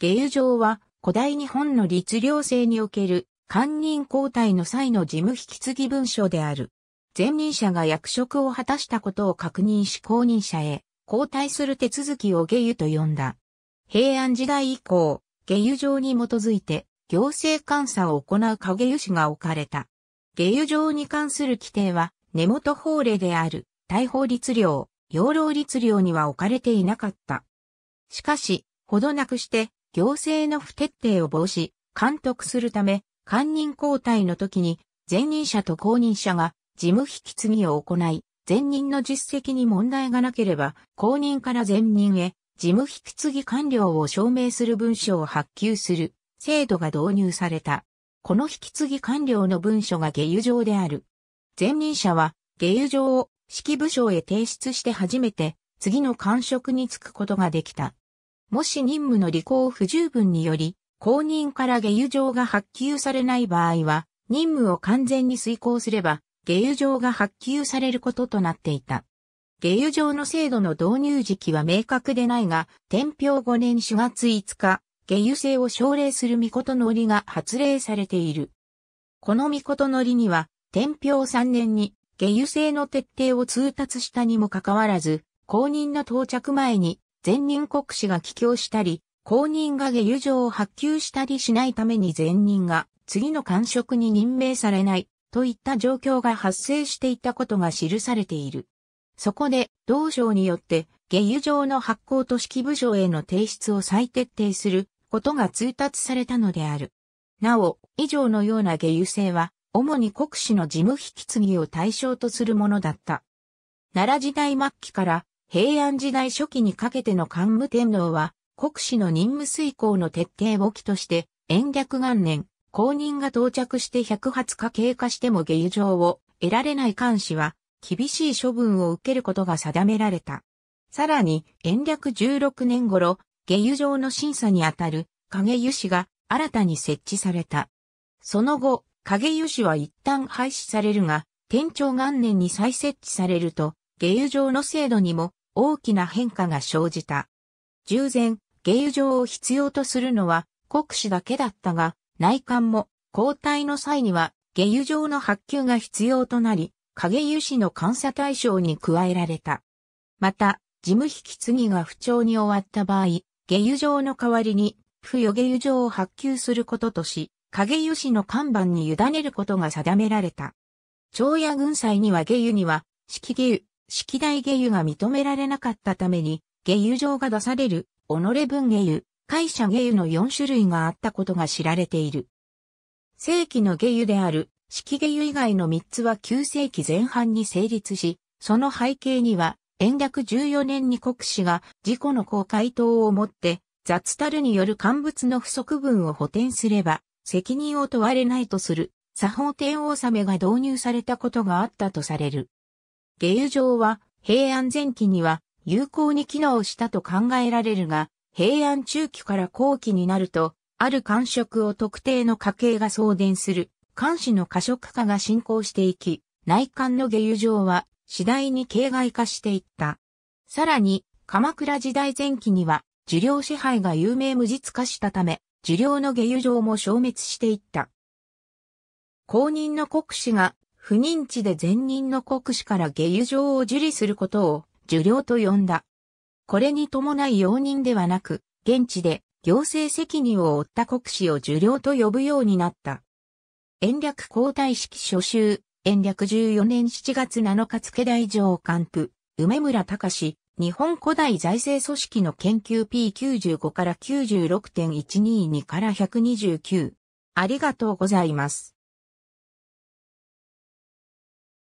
下油状は古代日本の律令制における官人交代の際の事務引き継ぎ文書である。前任者が役職を果たしたことを確認し後任者へ交代する手続きを下油と呼んだ。平安時代以降、下油状に基づいて行政監査を行う影油紙が置かれた。下油状に関する規定は根元法令である大法律令、養老律令には置かれていなかった。しかし、ほどなくして行政の不徹底を防止、監督するため、官人交代の時に、前任者と後任者が事務引き継ぎを行い、前任の実績に問題がなければ、後任から前任へ、事務引き継ぎ完了を証明する文書を発給する制度が導入された。この引き継ぎ完了の文書が下油上である。前任者は下油上を指揮部署へ提出して初めて次の官職に就くことができた。もし任務の履行不十分により、公認から下油状が発給されない場合は、任務を完全に遂行すれば、下油状が発給されることとなっていた。下油状の制度の導入時期は明確でないが、天平5年4月5日、下油制を奨励する御事の折が発令されている。この御事の折には、天平3年に下油制の徹底を通達したにもかかわらず、公認の到着前に前任国司が帰郷したり、後任が下油状を発給したりしないために前任が次の官職に任命されないといった状況が発生していたことが記されている。そこで、同省によって、下油状の発行と式部署への提出を再徹底することが通達されたのである。なお、以上のような下油制は、主に国司の事務引き継ぎを対象とするものだった。奈良時代末期から平安時代初期にかけての桓武天皇は、国史の任務遂行の徹底簿記として、延暦元年、公認が到着して120日経過しても下油状を得られない監視は、厳しい処分を受けることが定められた。さらに、延暦16年頃、下油状の審査にあたる、影油脂が新たに設置された。その後、影油脂は一旦廃止されるが、天長元年に再設置されると、下油状の制度にも大きな変化が生じた。従前、芸油場を必要とするのは国士だけだったが、内官も交代の際には芸油場の発給が必要となり、影油市の監査対象に加えられた。また、事務引き継ぎが不調に終わった場合、下油場の代わりに、不与下油場を発給することとし、影油市の看板に委ねることが定められた。長野軍祭には下油には、式下油、式台下油が認められなかったために、下油状が出される、己分下油、会社下油の4種類があったことが知られている。正規の下油である、式下油以外の3つは9世紀前半に成立し、その背景には、延暦14年に国史が自己の公開等をもって、雑たるによる乾物の不足分を補填すれば、責任を問われないとする、作法天王様が導入されたことがあったとされる。下油場は平安前期には有効に機能したと考えられるが、平安中期から後期になると、ある感触を特定の家系が送電する、監視の過食化が進行していき、内観の下油場は次第に形骸化していった。さらに、鎌倉時代前期には、受領支配が有名無実化したため、受領の下油場も消滅していった。公認の国史が不妊地で前任の国司から下油状を受理することを受領と呼んだ。これに伴い容認ではなく、現地で行政責任を負った国司を受領と呼ぶようになった。延暦皇太式初秋、延暦14年7月7日付大上官府、梅村隆日本古代財政組織の研究 P95 から96.122から129。ありがとうございます。